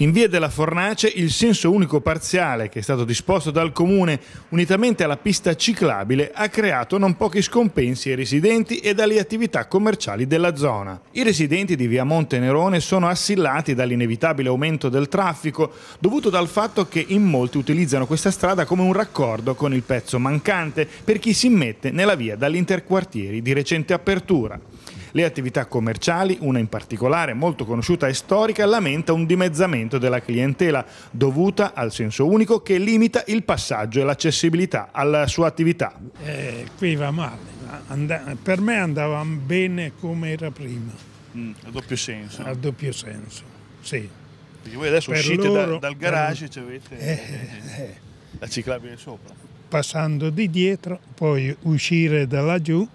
In via della Fornace il senso unico parziale che è stato disposto dal comune unitamente alla pista ciclabile ha creato non pochi scompensi ai residenti e alle attività commerciali della zona. I residenti di via Monte Nerone sono assillati dall'inevitabile aumento del traffico dovuto dal fatto che in molti utilizzano questa strada come un raccordo con il pezzo mancante per chi si immette nella via dall'interquartieri di recente apertura. Le attività commerciali, una in particolare molto conosciuta e storica, lamenta un dimezzamento della clientela dovuta al senso unico che limita il passaggio e l'accessibilità alla sua attività. Eh, qui va male, And per me andava bene come era prima. Mm, a doppio senso. A doppio senso, sì. Perché voi adesso per uscite loro, da, dal garage per... e avete eh, eh, eh, la ciclabile sopra. Passando di dietro, poi uscire da laggiù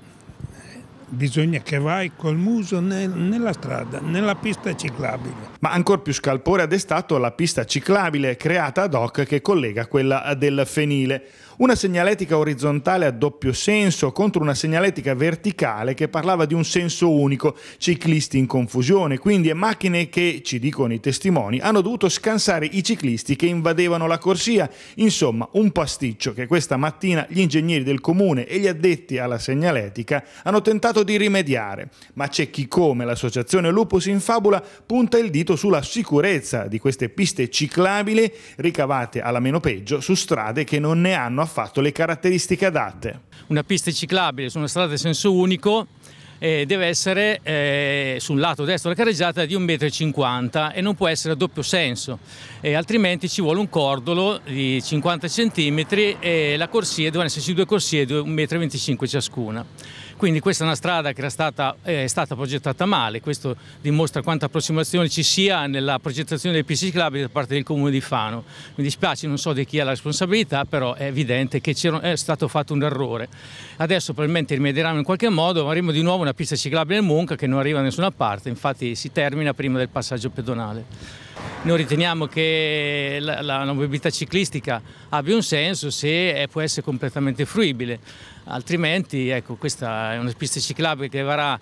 bisogna che vai col muso nel, nella strada, nella pista ciclabile. Ma ancora più scalpore ha destato la pista ciclabile creata ad hoc che collega quella del Fenile. Una segnaletica orizzontale a doppio senso contro una segnaletica verticale che parlava di un senso unico, ciclisti in confusione, quindi e macchine che, ci dicono i testimoni, hanno dovuto scansare i ciclisti che invadevano la corsia. Insomma, un pasticcio che questa mattina gli ingegneri del comune e gli addetti alla segnaletica hanno tentato di rimediare, ma c'è chi come l'associazione Lupus in Fabula punta il dito sulla sicurezza di queste piste ciclabili ricavate alla meno peggio su strade che non ne hanno affatto le caratteristiche adatte. Una pista ciclabile su una strada a senso unico eh, deve essere eh, sul lato destro della carreggiata di 1,50 m e non può essere a doppio senso, eh, altrimenti ci vuole un cordolo di 50 cm e la corsia devono esserci due corsie di 1,25 m ciascuna. Quindi questa è una strada che stata, eh, è stata progettata male, questo dimostra quanta approssimazione ci sia nella progettazione dei piste ciclabili da parte del comune di Fano. Mi dispiace, non so di chi ha la responsabilità, però è evidente che è stato fatto un errore. Adesso probabilmente rimedieranno in qualche modo, avremo di nuovo una pista ciclabile nel Monca che non arriva da nessuna parte, infatti si termina prima del passaggio pedonale. Noi riteniamo che la, la, la mobilità ciclistica abbia un senso se è, eh, può essere completamente fruibile, altrimenti ecco, questa è una pista ciclabile che verrà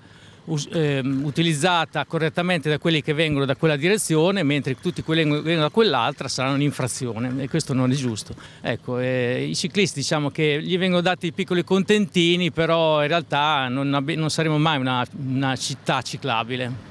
ehm, utilizzata correttamente da quelli che vengono da quella direzione, mentre tutti quelli che vengono da quell'altra saranno un'infrazione e questo non è giusto. Ecco, eh, I ciclisti diciamo che gli vengono dati piccoli contentini, però in realtà non, non saremo mai una, una città ciclabile.